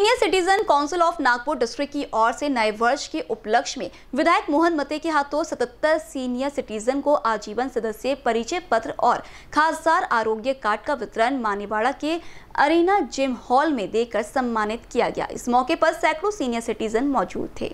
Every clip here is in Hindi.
senior citizen council of Nagpur district की ओर से नए वर्ष के उपलक्ष्य में विधायक मोहन मते के हाथों सतहत्तर सीनियर सिटीजन को आजीवन सदस्य परिचय पत्र और खासदार आरोग्य कार्ड का वितरण मानेवाड़ा के अरेना जिम हॉल में देकर सम्मानित किया गया इस मौके पर सैकड़ों सीनियर सिटीजन मौजूद थे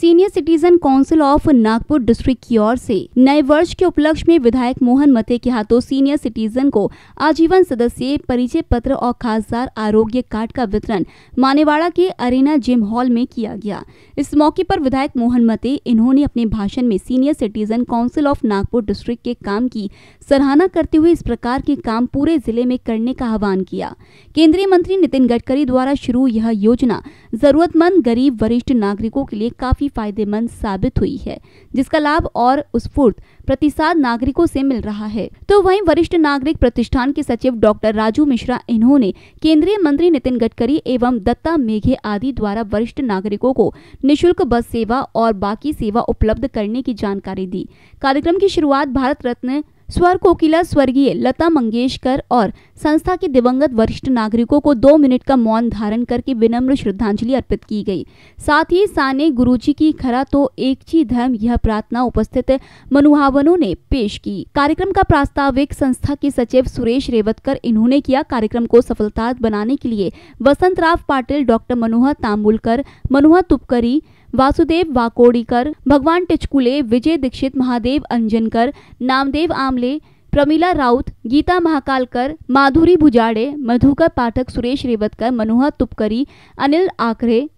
senior citizen council of Nagpur district की ओर से नए वर्ष के उपलक्ष्य में विधायक मोहन मते के हाथों सीनियर सिटीजन को आजीवन सदस्य परिचय पत्र और खासदार आरोग्य कार्ड का वितरण मानेवाड़ा के अरेना जिम हॉल में किया गया इस मौके पर विधायक मोहन मते इन्होंने अपने भाषण में senior citizen council of Nagpur district के काम की सराहना करते हुए इस प्रकार के काम पूरे जिले में करने का आह्वान किया केंद्रीय मंत्री नितिन गडकरी द्वारा शुरू यह योजना जरूरतमंद गरीब वरिष्ठ नागरिकों के लिए काफी काफ़ी फायदेमंद साबित हुई है जिसका लाभ और उत्स्फूर्त प्रतिसाद नागरिकों से मिल रहा है तो वहीं वरिष्ठ नागरिक प्रतिष्ठान के सचिव डॉक्टर राजू मिश्रा इन्होंने केंद्रीय मंत्री नितिन गडकरी एवं दत्ता मेघे आदि द्वारा वरिष्ठ नागरिकों को निःशुल्क बस सेवा और बाकी सेवा उपलब्ध करने की जानकारी दी कार्यक्रम की शुरुआत भारत रत्न स्वर कोकिला स्वर्गीय लता मंगेशकर और संस्था के दिवंगत वरिष्ठ नागरिकों को दो मिनट का मौन धारण करके विनम्र श्रद्धांजलि अर्पित की गई साथ ही साने गुरुजी की खरा तो एक ही धर्म यह प्रार्थना उपस्थित मनुहावनों ने पेश की कार्यक्रम का प्रास्ताविक संस्था के सचिव सुरेश रेवतकर इन्होंने किया कार्यक्रम को सफलता बनाने के लिए Vasant Rao Patil doctor Manohar Tambulkar Manohar Tupkari Vasudev Wakodikar Bhagwan Tichkule Vijay Dixit Mahadev Anjankar Namdev Amle Pramila Raut Geeta Mahakalkar Madhuri Bhujade Madhukar Pathak Suresh Revatkar Manohar Tupkari Anil Akre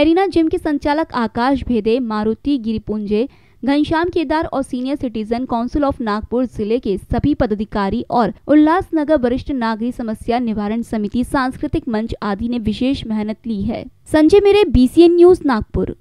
arena gym के संचालक आकाश भेदे मारुति गिरिपुंजे घनश्याम केदार और senior citizen council of Nagpur जिले के सभी पदाधिकारी और उल्लास नगर वरिष्ठ नागरिक समस्या निवारण समिति सांस्कृतिक मंच आदि ने विशेष मेहनत ली है संजय मेरे बीसीएन न्यूज नागपुर